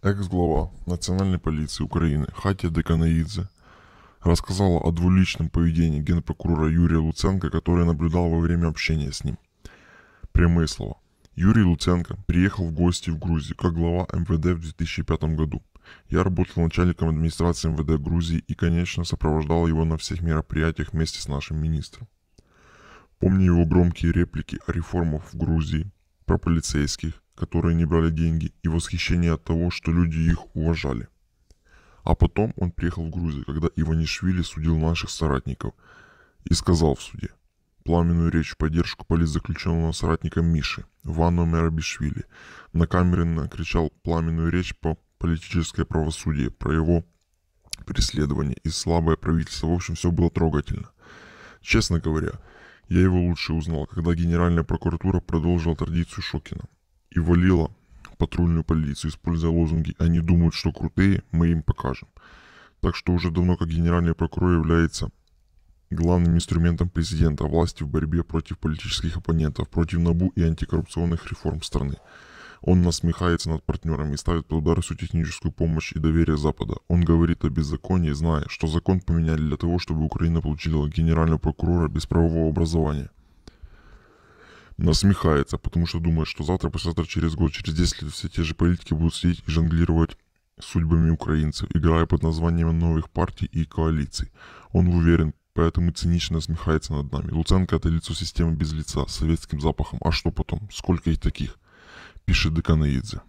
Экс-глава Национальной полиции Украины Хатя Деканаидзе рассказала о двуличном поведении генпрокурора Юрия Луценко, который наблюдал во время общения с ним. Прямые слова. Юрий Луценко приехал в гости в Грузию как глава МВД в 2005 году. Я работал начальником администрации МВД Грузии и, конечно, сопровождал его на всех мероприятиях вместе с нашим министром. Помню его громкие реплики о реформах в Грузии, про полицейских, которые не брали деньги, и восхищение от того, что люди их уважали. А потом он приехал в Грузию, когда Иванишвили судил наших соратников и сказал в суде пламенную речь в поддержку политзаключенного соратника Миши, Вану Мерабишвили. На камере накричал пламенную речь по политическое правосудие, про его преследование и слабое правительство. В общем, все было трогательно. Честно говоря, я его лучше узнал, когда Генеральная прокуратура продолжила традицию Шокина и валила патрульную полицию, используя лозунги «Они думают, что крутые, мы им покажем». Так что уже давно как генеральный прокурор является главным инструментом президента власти в борьбе против политических оппонентов, против НАБУ и антикоррупционных реформ страны. Он насмехается над партнерами и ставит под удар всю техническую помощь и доверие Запада. Он говорит о беззаконии, зная, что закон поменяли для того, чтобы Украина получила генерального прокурора без правового образования насмехается, потому что думает, что завтра, послезавтра, через год, через 10 лет все те же политики будут сидеть и жонглировать судьбами украинцев, играя под названием новых партий и коалиций. Он уверен, поэтому цинично насмехается над нами. Луценко – это лицо системы без лица, с советским запахом. А что потом? Сколько их таких? Пишет Деканаидзе.